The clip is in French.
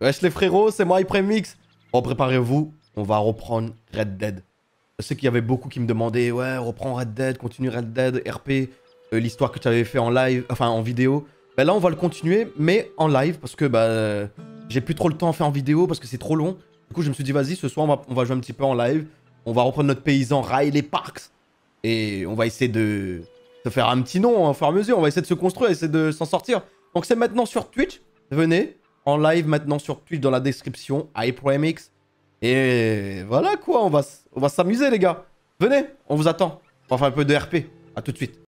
Wesh les frérots, c'est moi Ipremix. Bon, préparez-vous, on va reprendre Red Dead. Je sais qu'il y avait beaucoup qui me demandaient, ouais, reprends Red Dead, continue Red Dead, RP, euh, l'histoire que tu avais fait en live, enfin en vidéo. Ben là, on va le continuer, mais en live, parce que bah, j'ai plus trop le temps à faire en vidéo, parce que c'est trop long. Du coup, je me suis dit, vas-y, ce soir, on va, on jouer un petit peu en live. On va reprendre notre paysan Riley Parks. Et on va essayer de se faire un petit nom en hein, fur et mesure. On va essayer de se construire, essayer de s'en sortir. Donc c'est maintenant sur Twitch. Venez, en live maintenant sur Twitch dans la description, MX. Et voilà quoi, on va, on va s'amuser les gars. Venez, on vous attend. On va faire un peu de RP. A tout de suite.